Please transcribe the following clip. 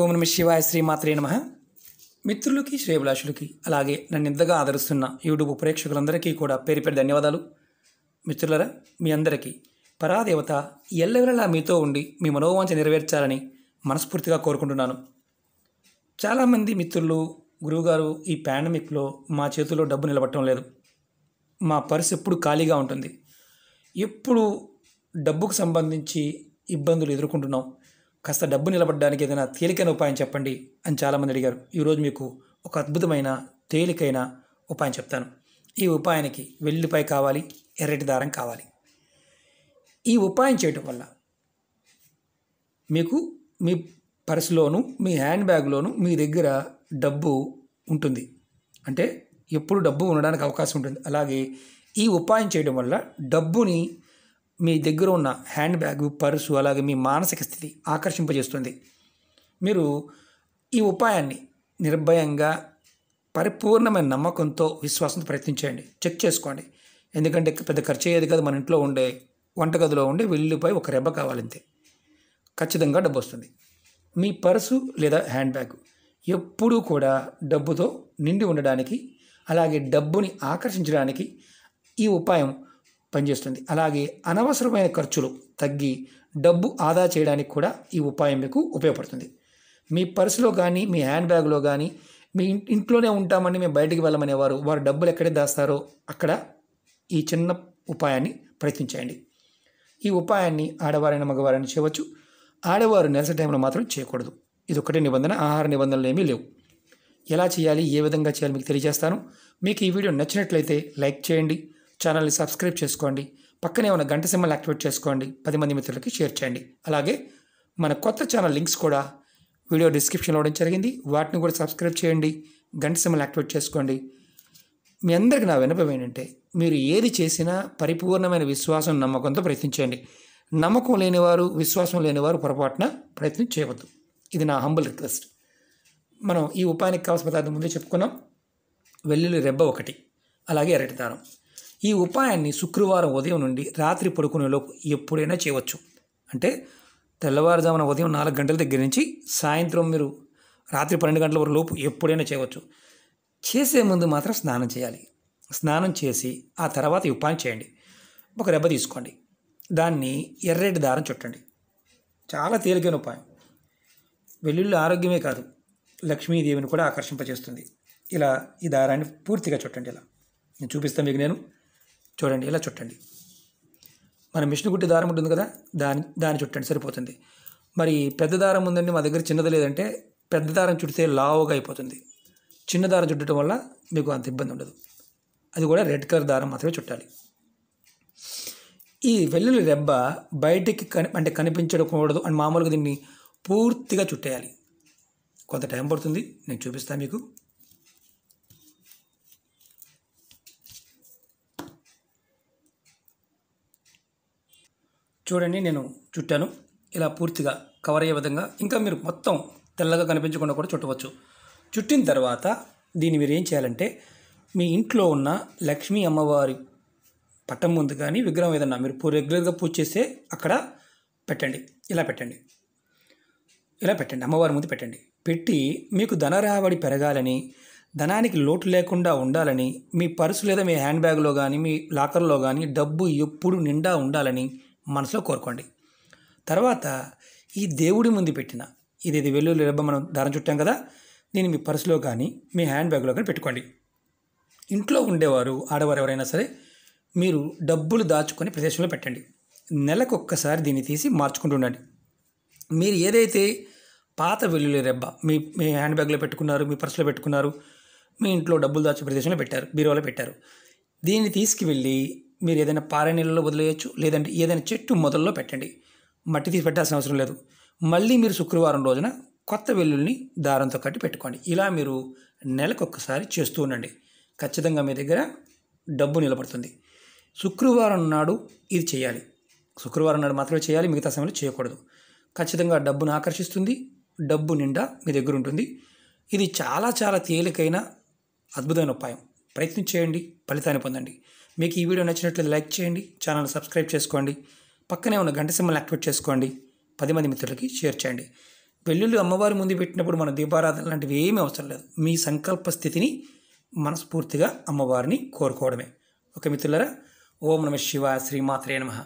ఓం నమ శివాయ శ్రీమాత్రే నమ మిత్రులకి శ్రేభిలాషులకి అలాగే నన్ను ఇంతగా ఆదరిస్తున్న యూట్యూబ్ ప్రేక్షకులందరికీ కూడా పేరు పేరు ధన్యవాదాలు మిత్రులరా మీ అందరికీ పరాదేవత ఎల్లవెల్లలా మీతో ఉండి మీ మనోవాంచ నెరవేర్చాలని మనస్ఫూర్తిగా కోరుకుంటున్నాను చాలామంది మిత్రులు గురువుగారు ఈ పాండమిక్లో మా చేతుల్లో డబ్బు నిలబట్టడం లేదు మా పర్స్ ఎప్పుడు ఖాళీగా ఉంటుంది ఎప్పుడు డబ్బుకు సంబంధించి ఇబ్బందులు ఎదుర్కొంటున్నాం కాస్త డబ్బు నిలబడడానికి ఏదైనా తేలికైన ఉపాయం చెప్పండి అని చాలామంది అడిగారు ఈరోజు మీకు ఒక అద్భుతమైన తేలికైన ఉపాయం చెప్తాను ఈ ఉపాయానికి వెల్లుల్లిపాయ కావాలి ఎర్రటి దారం కావాలి ఈ ఉపాయం చేయటం వల్ల మీకు మీ పర్సులోను మీ హ్యాండ్ బ్యాగ్లోను మీ దగ్గర డబ్బు ఉంటుంది అంటే ఎప్పుడు డబ్బు ఉండడానికి అవకాశం ఉంటుంది అలాగే ఈ ఉపాయం చేయడం వల్ల డబ్బుని మీ దగ్గర ఉన్న హ్యాండ్ బ్యాగ్ పర్సు అలాగే మీ మానసిక స్థితి ఆకర్షింపజేస్తుంది మీరు ఈ ఉపాయాన్ని నిర్భయంగా పరిపూర్ణమైన నమ్మకంతో విశ్వాసంతో ప్రయత్నించండి చెక్ చేసుకోండి ఎందుకంటే పెద్ద ఖర్చు అయ్యేది కాదు మన ఇంట్లో ఉండే వంటగదిలో ఉండే వెల్లుపై ఒక రెబ్బ కావాలంతే ఖచ్చితంగా డబ్బు వస్తుంది మీ పర్సు లేదా హ్యాండ్ బ్యాగ్ ఎప్పుడూ కూడా డబ్బుతో నిండి ఉండడానికి అలాగే డబ్బుని ఆకర్షించడానికి ఈ ఉపాయం పనిచేస్తుంది అలాగే అనవసరమైన ఖర్చులు తగ్గి డబ్బు ఆదా చేయడానికి కూడా ఈ ఉపాయం మీకు ఉపయోగపడుతుంది మీ పర్సులో కానీ మీ హ్యాండ్ బ్యాగ్లో కానీ మీ ఇంట్లోనే ఉంటామని మేము బయటికి వెళ్ళమనేవారు వారు డబ్బులు ఎక్కడే దాస్తారో అక్కడ ఈ చిన్న ఉపాయాన్ని ప్రయత్నించండి ఈ ఉపాయాన్ని ఆడవారైన మగవారైనా చేయవచ్చు ఆడవారు నెలస టైంలో మాత్రం చేయకూడదు ఇది ఒకటే నిబంధన ఆహార నిబంధనలు ఏమీ లేవు ఎలా చేయాలి ఏ విధంగా చేయాలి మీకు తెలియజేస్తాను మీకు ఈ వీడియో నచ్చినట్లయితే లైక్ చేయండి ఛానల్ని సబ్స్క్రైబ్ చేసుకోండి పక్కనే ఉన్న గంట సింబల్ యాక్టివేట్ చేసుకోండి పది మంది మిత్రులకి షేర్ చేయండి అలాగే మన కొత్త ఛానల్ లింక్స్ కూడా వీడియో డిస్క్రిప్షన్లో ఇవ్వడం జరిగింది వాటిని కూడా సబ్స్క్రైబ్ చేయండి గంట సింబల్ యాక్టివేట్ చేసుకోండి మీ అందరికి నా వినపం ఏంటంటే మీరు ఏది చేసినా పరిపూర్ణమైన విశ్వాసం నమ్మకంతో ప్రయత్నించండి నమ్మకం లేనివారు విశ్వాసం లేనివారు పొరపాటున ప్రయత్నం చేయవద్దు ఇది నా హంబుల్ రిక్వెస్ట్ మనం ఈ ఉపాయానికి కావాల్సిన పదార్థం ముందే చెప్పుకున్నాం వెల్లుల్లి రెబ్బ ఒకటి అలాగే అరటి దారం ఈ ఉపాయాన్ని శుక్రవారం ఉదయం నుండి రాత్రి పడుకునేలోపు ఎప్పుడైనా చేయవచ్చు అంటే తెల్లవారుజామున ఉదయం నాలుగు గంటల దగ్గర నుంచి సాయంత్రం మీరు రాత్రి పన్నెండు గంటల వరకు లోపు ఎప్పుడైనా చేయవచ్చు చేసే ముందు మాత్రం స్నానం చేయాలి స్నానం చేసి ఆ తర్వాత ఈ ఉపాయం చేయండి ఒక రెబ్బ తీసుకోండి దాన్ని ఎర్రటి దారం చుట్టండి చాలా తేలికైన ఉపాయం వెల్లుల్లి ఆరోగ్యమే కాదు లక్ష్మీదేవిని కూడా ఆకర్షింపజేస్తుంది ఇలా ఈ దారాన్ని పూర్తిగా చుట్టండి ఇలా నేను చూపిస్తాను మీకు నేను చూడండి ఇలా చుట్టండి మన మిషన్ కుట్టి దారం ఉంటుంది కదా దాని దాన్ని చుట్టండి సరిపోతుంది మరి పెద్ద దారం ఉందండి మా దగ్గర చిన్నది లేదంటే పెద్ద దారం చుడితే లావుగా అయిపోతుంది చిన్న దారం చుట్టడం వల్ల మీకు అంత ఇబ్బంది ఉండదు అది కూడా రెడ్ కలర్ దారం మాత్రమే చుట్టాలి ఈ వెల్లుల్లి రెబ్బ బయటికి కని అంటే కనిపించకూడదు అండ్ మామూలుగా దీన్ని పూర్తిగా చుట్టేయాలి కొంత టైం పడుతుంది నేను చూపిస్తాను మీకు చూడండి నేను చుట్టాను ఇలా పూర్తిగా కవర్ అయ్యే విధంగా ఇంకా మీరు మొత్తం తెల్లగా కనిపించకుండా కూడా చుట్టవచ్చు చుట్టిన తర్వాత దీన్ని మీరు ఏం చేయాలంటే మీ ఇంట్లో ఉన్న లక్ష్మీ అమ్మవారి పట్టం ముందు కానీ విగ్రహం ఏదన్నా మీరు రెగ్యులర్గా పూజ చేస్తే అక్కడ పెట్టండి ఇలా పెట్టండి ఇలా పెట్టండి అమ్మవారి ముందు పెట్టండి పెట్టి మీకు ధన రాబడి పెరగాలని ధనానికి లోటు లేకుండా ఉండాలని మీ పర్సు లేదా మీ హ్యాండ్ బ్యాగ్లో కానీ మీ లాకర్లో కానీ డబ్బు ఎప్పుడు నిండా ఉండాలని మనసులో కోరుకోండి తర్వాత ఈ దేవుడి ముందు పెట్టిన ఇది వెల్లుల్లి రెబ్బ మనం దారం చుట్టాం కదా దీన్ని మీ పర్సులో కానీ మీ హ్యాండ్ బ్యాగ్లో కానీ పెట్టుకోండి ఇంట్లో ఉండేవారు ఆడవారు ఎవరైనా సరే మీరు డబ్బులు దాచుకొని ప్రదేశంలో పెట్టండి నెలకు ఒక్కసారి దీన్ని తీసి మార్చుకుంటూ ఉండండి మీరు ఏదైతే పాత వెల్లుల్లి రెబ్బ మీ మీ హ్యాండ్ బ్యాగ్లో పెట్టుకున్నారు మీ పర్సులో పెట్టుకున్నారు మీ ఇంట్లో డబ్బులు దాచే ప్రదేశంలో పెట్టారు బీరువాలో పెట్టారు దీన్ని తీసుకువెళ్ళి మీరు ఏదైనా పారే నీళ్ళలో వదిలేయచ్చు లేదంటే ఏదైనా చెట్టు మొదల్లో పెట్టండి మట్టి తీసి పెట్టాల్సిన అవసరం లేదు మళ్ళీ మీరు శుక్రవారం రోజున కొత్త వెల్లుల్ని దారంతో కట్టి పెట్టుకోండి ఇలా మీరు నెలకొకసారి చేస్తూ ఉండండి ఖచ్చితంగా మీ దగ్గర డబ్బు నిలబడుతుంది శుక్రవారం నాడు ఇది చేయాలి శుక్రవారం నాడు మాత్రమే చేయాలి మిగతా సమయంలో చేయకూడదు ఖచ్చితంగా డబ్బును ఆకర్షిస్తుంది డబ్బు నిండా మీ దగ్గర ఉంటుంది ఇది చాలా చాలా తేలికైన అద్భుతమైన ఉపాయం ప్రయత్నం చేయండి ఫలితాన్ని పొందండి మీకు ఈ వీడియో నచ్చినట్లయితే లైక్ చేయండి ఛానల్ సబ్స్క్రైబ్ చేసుకోండి పక్కనే ఉన్న గంట సింబల్ యాక్టివేట్ చేసుకోండి పది మంది మిత్రులకి షేర్ చేయండి వెల్లుల్లి అమ్మవారి ముందు పెట్టినప్పుడు మన దీపారాధన లాంటివి ఏమీ అవసరం లేదు మీ సంకల్ప స్థితిని మనస్ఫూర్తిగా అమ్మవారిని కోరుకోవడమే ఓకే మిత్రులరా ఓం నమ శివ శ్రీమాత్రే నమ